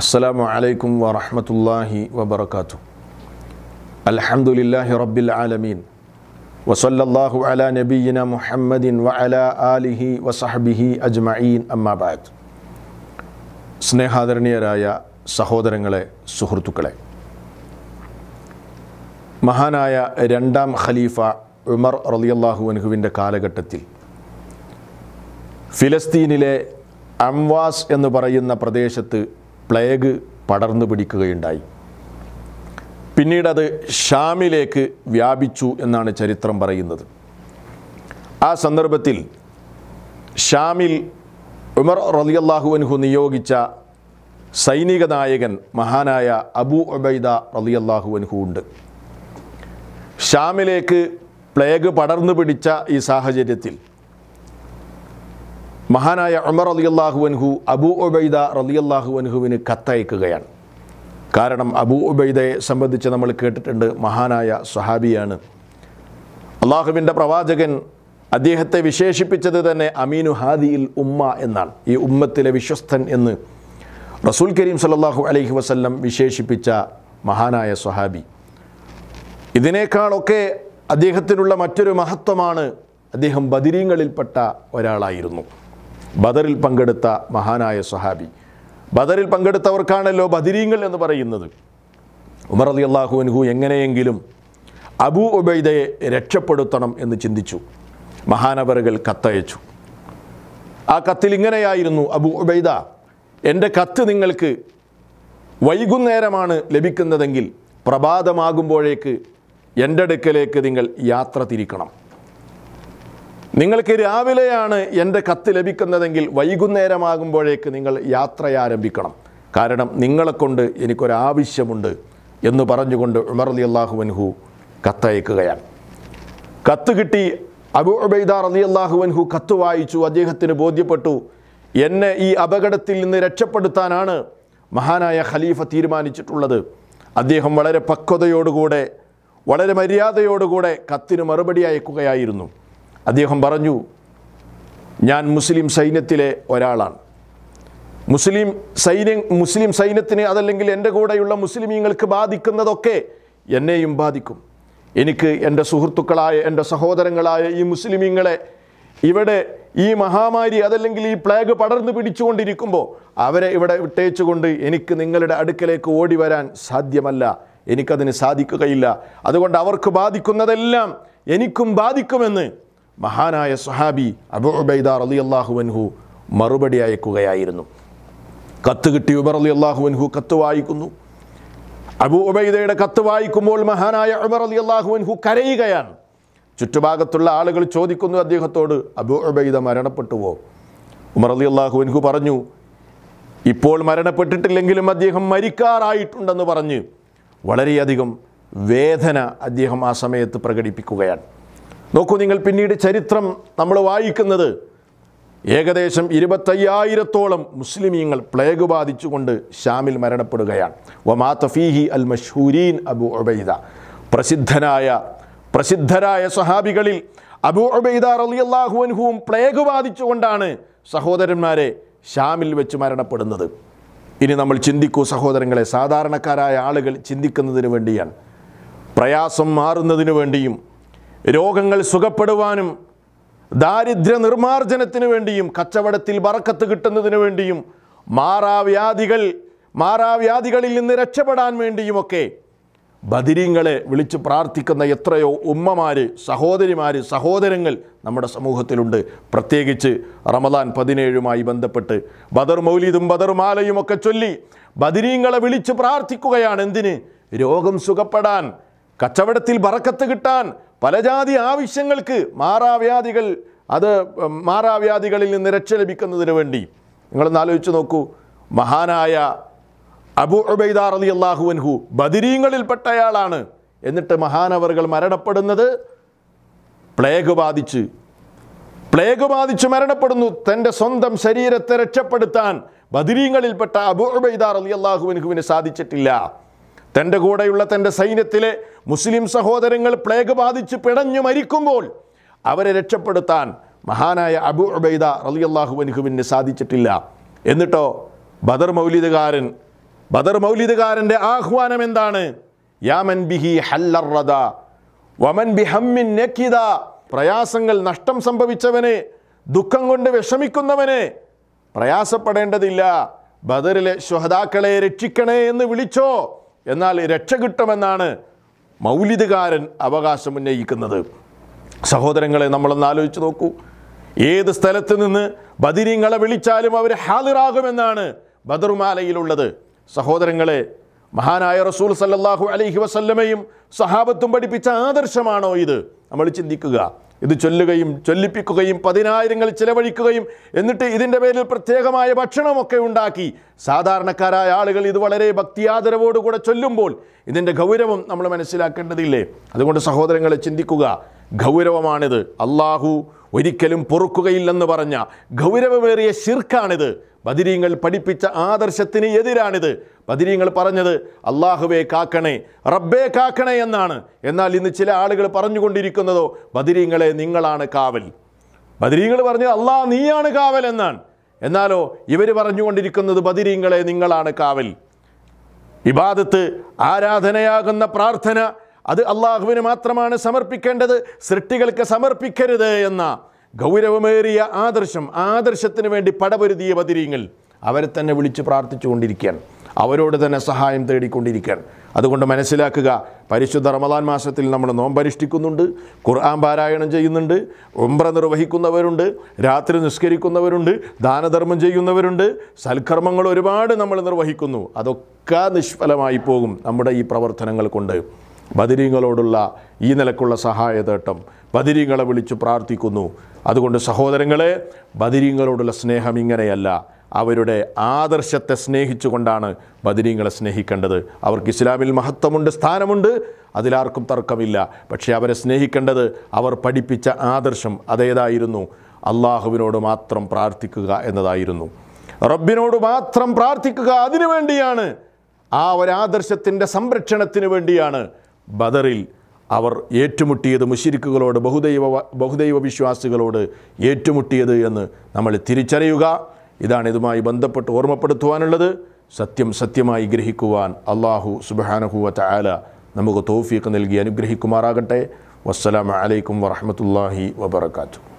അസ്സലാമു അലൈക്കും വറഹമത്തല്ലാഹി വബർക്കാത്തു അൽഹംദുലില്ലാഹി റബ്ബിൽ ആലമീൻ വസല്ലല്ലാഹു അലാ നബീന മുഹമ്മദിൻ വഅല ആലിഹി വസഹബിഹി അജ്മഈൻ അമ്മാബാദ് സ്നേഹാദരണീയരായ സഹോദരങ്ങളെ സുഹൃത്തുക്കളെ മഹാനായ രണ്ടാം ഖലീഫ ഉമർ റളിയല്ലാഹു അനുഹുവിൻ്റെ കാലഘട്ടത്തിൽ ഫിലസ്തീനിലെ അംവാസ് എന്ന് പറയുന്ന പ്രദേശത്ത് പ്ലേഗ് പടർന്നു പിടിക്കുകയുണ്ടായി പിന്നീട് അത് ഷാമിലേക്ക് വ്യാപിച്ചു എന്നാണ് ചരിത്രം പറയുന്നത് ആ സന്ദർഭത്തിൽ ഷാമിൽ ഉമർ റലിയല്ലാഹു അൻഹു നിയോഗിച്ച സൈനിക നായകൻ മഹാനായ അബു ഒബൈദ റലിയല്ലാഹു അൻഹു ഉണ്ട് ഷാമിലേക്ക് പ്ലേഗ് പടർന്നു പിടിച്ച ഈ സാഹചര്യത്തിൽ മഹാനായ ഉമർ റലിയല്ലാഹു അൻഹു അബൂ ഉബൈദ റലിയല്ലാഹു അൻഹുവിന് കത്തയക്കുകയാണ് കാരണം അബൂ ഉബൈദയെ സംബന്ധിച്ച് നമ്മൾ കേട്ടിട്ടുണ്ട് മഹാനായ സുഹാബിയാണ് അള്ളാഹുവിൻ്റെ പ്രവാചകൻ അദ്ദേഹത്തെ വിശേഷിപ്പിച്ചത് തന്നെ അമീനു ഹാദിയിൽ ഉമ്മ എന്നാണ് ഈ ഉമ്മത്തിലെ വിശ്വസ്തൻ എന്ന് റസൂൽ കരീം സലല്ലാഹു അലൈഹി വസല്ലം വിശേഷിപ്പിച്ച മഹാനായ സ്വഹാബി ഇതിനേക്കാളൊക്കെ അദ്ദേഹത്തിനുള്ള മറ്റൊരു മഹത്വമാണ് അദ്ദേഹം ബദിരീങ്ങളിൽപ്പെട്ട ഒരാളായിരുന്നു ബദറിൽ പങ്കെടുത്ത മഹാനായ സ്വഹാബി ബദറിൽ പങ്കെടുത്തവർക്കാണല്ലോ ബദരീങ്ങൾ എന്ന് പറയുന്നത് ഉമർ അലി അള്ളാഹുവിൻഹു എങ്ങനെയെങ്കിലും അബൂ ഉബൈദയെ രക്ഷപ്പെടുത്തണം എന്ന് ചിന്തിച്ചു മഹാനവറുകൾ കത്തയച്ചു ആ കത്തിൽ ഇങ്ങനെയായിരുന്നു അബു ഉബൈദ എൻ്റെ കത്ത് നിങ്ങൾക്ക് വൈകുന്നേരമാണ് ലഭിക്കുന്നതെങ്കിൽ പ്രഭാതമാകുമ്പോഴേക്ക് എൻ്റെ അടുക്കലേക്ക് നിങ്ങൾ യാത്ര തിരിക്കണം നിങ്ങൾക്ക് രാവിലെയാണ് എൻ്റെ കത്ത് ലഭിക്കുന്നതെങ്കിൽ വൈകുന്നേരമാകുമ്പോഴേക്ക് നിങ്ങൾ യാത്ര ആരംഭിക്കണം കാരണം നിങ്ങളെക്കൊണ്ട് എനിക്കൊരാവശ്യമുണ്ട് എന്ന് പറഞ്ഞുകൊണ്ട് ഉമർ അലി വൻഹു കത്തയക്കുകയാണ് കത്ത് കിട്ടി അബു ഉബൈദ അലി വൻഹു കത്ത് വായിച്ചു അദ്ദേഹത്തിന് ബോധ്യപ്പെട്ടു എന്നെ ഈ അപകടത്തിൽ നിന്ന് രക്ഷപ്പെടുത്താനാണ് മഹാനായ ഖലീഫ തീരുമാനിച്ചിട്ടുള്ളത് അദ്ദേഹം വളരെ പക്വതയോടുകൂടെ വളരെ മര്യാദയോടുകൂടെ കത്തിന് മറുപടി അയക്കുകയായിരുന്നു അദ്ദേഹം പറഞ്ഞു ഞാൻ മുസ്ലിം സൈന്യത്തിലെ ഒരാളാണ് മുസ്ലിം സൈന്യം മുസ്ലിം സൈന്യത്തിന് അതല്ലെങ്കിൽ എൻ്റെ കൂടെയുള്ള മുസ്ലിമീങ്ങൾക്ക് ബാധിക്കുന്നതൊക്കെ എന്നെയും ബാധിക്കും എനിക്ക് എൻ്റെ സുഹൃത്തുക്കളായ എൻ്റെ സഹോദരങ്ങളായ ഈ മുസ്ലിമീങ്ങളെ ഇവിടെ ഈ മഹാമാരി അതല്ലെങ്കിൽ ഈ പ്ലേഗ് പടർന്നു പിടിച്ചുകൊണ്ടിരിക്കുമ്പോൾ അവരെ ഇവിടെ വിട്ടേച്ചുകൊണ്ട് എനിക്ക് നിങ്ങളുടെ അടുക്കലേക്ക് ഓടി വരാൻ സാധ്യമല്ല എനിക്കതിന് സാധിക്കുകയില്ല അതുകൊണ്ട് അവർക്ക് ബാധിക്കുന്നതെല്ലാം എനിക്കും ബാധിക്കുമെന്ന് മഹാനായ സുഹാബി അബു ഉബൈദ അലി അള്ളാഹുവൻഹു മറുപടി അയക്കുകയായിരുന്നു കത്ത് കിട്ടി ഉബർ അലി അള്ളാഹുവൻഹു കത്ത് വായിക്കുന്നു അബു ഉബൈദയുടെ കത്ത് വായിക്കുമ്പോൾ മഹാനായ ഉമർ അലി അള്ളാഹുവൻഹു കരയുകയാണ് ചുറ്റുഭാഗത്തുള്ള ആളുകൾ ചോദിക്കുന്നു അദ്ദേഹത്തോട് അബു ഉബൈദ മരണപ്പെട്ടുവോ ഉമർ അലി അള്ളാഹുവൻഹു പറഞ്ഞു ഇപ്പോൾ മരണപ്പെട്ടിട്ടില്ലെങ്കിലും അദ്ദേഹം മരിക്കാറായിട്ടുണ്ടെന്ന് പറഞ്ഞ് വളരെയധികം വേദന അദ്ദേഹം ആ സമയത്ത് പ്രകടിപ്പിക്കുകയാണ് നോക്കൂ നിങ്ങൾ പിന്നീട് ചരിത്രം നമ്മൾ വായിക്കുന്നത് ഏകദേശം ഇരുപത്തയ്യായിരത്തോളം മുസ്ലിമീങ്ങൾ പ്ലേഗ് ബാധിച്ചുകൊണ്ട് ഷാമിൽ മരണപ്പെടുകയാണ് വമാ തഫീഹി അൽ മഷൂരീൻ അബു ഒബൈദ പ്രസിദ്ധനായ പ്രസിദ്ധരായ സഹാബികളിൽ അബു ഒബൈദ റലിയല്ലാഹു അൻഹുവും പ്ലേഗ് ബാധിച്ചുകൊണ്ടാണ് സഹോദരന്മാരെ ഷാമിൽ വെച്ച് മരണപ്പെടുന്നത് ഇനി നമ്മൾ ചിന്തിക്കൂ സഹോദരങ്ങളെ സാധാരണക്കാരായ ആളുകൾ ചിന്തിക്കുന്നതിന് വേണ്ടിയാണ് പ്രയാസം മാറുന്നതിന് വേണ്ടിയും രോഗങ്ങൾ സുഖപ്പെടുവാനും ദാരിദ്ര്യ നിർമ്മാർജ്ജനത്തിനു വേണ്ടിയും കച്ചവടത്തിൽ വറക്കത്ത് കിട്ടുന്നതിന് വേണ്ടിയും മാറാവ്യാധികൾ മാറാവ്യാധികളിൽ നിന്ന് രക്ഷപ്പെടാൻ വേണ്ടിയുമൊക്കെ ബദിരീങ്ങളെ വിളിച്ച് പ്രാർത്ഥിക്കുന്ന എത്രയോ ഉമ്മമാർ സഹോദരിമാർ സഹോദരങ്ങൾ നമ്മുടെ സമൂഹത്തിലുണ്ട് പ്രത്യേകിച്ച് റമദാൻ പതിനേഴുമായി ബന്ധപ്പെട്ട് ബദർ മൗലീദും ബദർ മാലയുമൊക്കെ ചൊല്ലി ബദിരീങ്ങളെ വിളിച്ച് പ്രാർത്ഥിക്കുകയാണ് എന്തിന് രോഗം സുഖപ്പെടാൻ കച്ചവടത്തിൽ വറക്കത്ത് കിട്ടാൻ പലജാതി ആവശ്യങ്ങൾക്ക് മാറാവ്യാധികൾ അത് മാറാവ്യാധികളിൽ നിന്ന് രക്ഷ ലഭിക്കുന്നതിന് വേണ്ടി നിങ്ങളൊന്ന് ആലോചിച്ച് നോക്കൂ മഹാനായ അബു ഉബൈദാർ അലി അള്ളാഹുവൻഹു ബദിരീങ്ങളിൽപ്പെട്ടയാളാണ് എന്നിട്ട് മഹാനവറുകൾ മരണപ്പെടുന്നത് പ്ലേഗ് ബാധിച്ച് പ്ലേഗ് ബാധിച്ച് മരണപ്പെടുന്നു തൻ്റെ സ്വന്തം ശരീരത്തെ രക്ഷപ്പെടുത്താൻ ബദിരീങ്ങളിൽപ്പെട്ട അബു ഉബൈദാർ അലി അള്ളാഹുവിൻഹുവിന് സാധിച്ചിട്ടില്ല തൻ്റെ കൂടെയുള്ള തൻ്റെ സൈന്യത്തിലെ മുസ്ലിം സഹോദരങ്ങൾ പ്ലേഗ് ബാധിച്ച് പിടഞ്ഞു മരിക്കുമ്പോൾ അവരെ രക്ഷപ്പെടുത്താൻ മഹാനായ അബു ഉബൈദ റലിയല്ലാഹു അനുഹുവിന് സാധിച്ചിട്ടില്ല എന്നിട്ടോ ബദർ മൗലിദുകാരൻ ബദർ മൗലിദുകാരൻ്റെ ആഹ്വാനം എന്താണ് യാമൻ ബിഹി ഹല്ലറദ വമൻ ഹമ്മിൻ നക്കിദ പ്രയാസങ്ങൾ നഷ്ടം സംഭവിച്ചവനെ ദുഃഖം കൊണ്ട് വിഷമിക്കുന്നവനെ പ്രയാസപ്പെടേണ്ടതില്ല ബദറിലെ ശുഹദാക്കളെ രക്ഷിക്കണേ എന്ന് വിളിച്ചോ എന്നാൽ രക്ഷ കിട്ടുമെന്നാണ് മൗലിദുകാരൻ അവകാശം ഉന്നയിക്കുന്നത് സഹോദരങ്ങളെ നമ്മളൊന്ന് ആലോചിച്ച് നോക്കൂ ഏത് സ്ഥലത്ത് നിന്ന് ബദിരിങ്ങളെ വിളിച്ചാലും അവർ ഹാലിറാകുമെന്നാണ് ബദർമാലയിലുള്ളത് സഹോദരങ്ങളെ മഹാനായ റസൂൽ സല്ലാഹു അലഹി വസല്ലമയും സഹാബത്തും പഠിപ്പിച്ച ആദർശമാണോ ഇത് നമ്മൾ ചിന്തിക്കുക ഇത് ചൊല്ലുകയും ചൊല്ലിപ്പിക്കുകയും പതിനായിരങ്ങൾ ചിലവഴിക്കുകയും എന്നിട്ട് ഇതിൻ്റെ പേരിൽ പ്രത്യേകമായ ഭക്ഷണമൊക്കെ ഉണ്ടാക്കി സാധാരണക്കാരായ ആളുകൾ ഇത് വളരെ ഭക്തിയാദരവോടുകൂടെ ചൊല്ലുമ്പോൾ ഇതിൻ്റെ ഗൗരവം നമ്മൾ മനസ്സിലാക്കേണ്ടതില്ലേ അതുകൊണ്ട് സഹോദരങ്ങളെ ചിന്തിക്കുക ഗൗരവമാണിത് അള്ളാഹു ഒരിക്കലും പൊറുക്കുകയില്ലെന്ന് പറഞ്ഞ ഗൗരവമേറിയ ശിർക്കാണിത് ബദിരീങ്ങൾ പഠിപ്പിച്ച ആദർശത്തിന് എതിരാണിത് ബദിരീങ്ങൾ പറഞ്ഞത് അള്ളാഹുവേ കാക്കണേ റബ്ബേ കാക്കണേ എന്നാണ് എന്നാൽ ഇന്ന് ചില ആളുകൾ പറഞ്ഞുകൊണ്ടിരിക്കുന്നതോ ബദിരീങ്ങളെ നിങ്ങളാണ് കാവൽ ബദിരീങ്ങൾ പറഞ്ഞത് അള്ളാഹ് നീയാണ് കാവൽ എന്നാണ് എന്നാലോ ഇവർ പറഞ്ഞുകൊണ്ടിരിക്കുന്നത് ബദിരീങ്ങളെ നിങ്ങളാണ് കാവൽ ഇബാദത്ത് ആരാധനയാകുന്ന പ്രാർത്ഥന അത് അള്ളാഹുവിന് മാത്രമാണ് സമർപ്പിക്കേണ്ടത് സൃഷ്ടികൾക്ക് സമർപ്പിക്കരുത് എന്ന ഗൗരവമേറിയ ആദർശം ആദർശത്തിന് വേണ്ടി പടപൊരുതിയ ബദിരീങ്ങൾ അവരെ തന്നെ വിളിച്ച് കൊണ്ടിരിക്കുകയാണ് അവരോട് തന്നെ സഹായം തേടിക്കൊണ്ടിരിക്കുകയാണ് അതുകൊണ്ട് മനസ്സിലാക്കുക പരിശുദ്ധ റമദാൻ മാസത്തിൽ നമ്മൾ നോമ്പരിഷ്ഠിക്കുന്നുണ്ട് ഖുർആൻ പാരായണം ചെയ്യുന്നുണ്ട് ഉംറ നിർവഹിക്കുന്നവരുണ്ട് രാത്രി നിസ്കരിക്കുന്നവരുണ്ട് ദാനധർമ്മം ചെയ്യുന്നവരുണ്ട് സൽക്കർമ്മങ്ങൾ ഒരുപാട് നമ്മൾ നിർവഹിക്കുന്നു അതൊക്കെ നിഷ്ഫലമായി പോകും നമ്മുടെ ഈ പ്രവർത്തനങ്ങൾ കൊണ്ട് ബദിരീങ്ങളോടുള്ള ഈ നിലക്കുള്ള സഹായതേട്ടം ബദിരിങ്ങളെ വിളിച്ച് പ്രാർത്ഥിക്കുന്നു അതുകൊണ്ട് സഹോദരങ്ങളെ ബദിരിങ്ങളോടുള്ള സ്നേഹം ഇങ്ങനെയല്ല അവരുടെ ആദർശത്തെ സ്നേഹിച്ചുകൊണ്ടാണ് ബദിരീങ്ങളെ സ്നേഹിക്കേണ്ടത് അവർക്ക് ഇസ്ലാമിൽ മഹത്വമുണ്ട് സ്ഥാനമുണ്ട് അതിലാർക്കും തർക്കമില്ല പക്ഷേ അവരെ സ്നേഹിക്കേണ്ടത് അവർ പഠിപ്പിച്ച ആദർശം അതേതായിരുന്നു അള്ളാഹുവിനോട് മാത്രം പ്രാർത്ഥിക്കുക എന്നതായിരുന്നു റബ്ബിനോട് മാത്രം പ്രാർത്ഥിക്കുക അതിനു വേണ്ടിയാണ് ആ ഒരാദർശത്തിൻ്റെ സംരക്ഷണത്തിന് വേണ്ടിയാണ് ബദറിൽ അവർ ഏറ്റുമുട്ടിയത് മുഷിരിക്കുകളോട് ബഹുദൈവ ബഹുദൈവ വിശ്വാസികളോട് ഏറ്റുമുട്ടിയത് എന്ന് നമ്മൾ തിരിച്ചറിയുക ഇതാണ് ഇതുമായി ബന്ധപ്പെട്ട് ഓർമ്മപ്പെടുത്തുവാനുള്ളത് സത്യം സത്യമായി ഗ്രഹിക്കുവാൻ അള്ളാഹു സുബാനഹുവ ചായാല നമുക്ക് തോഫീക്ക് നൽകി അനുഗ്രഹിക്കുമാറാകട്ടെ വസ്സലാമലൈക്കും വറഹമത്തല്ലാഹി വബർക്കാത്തു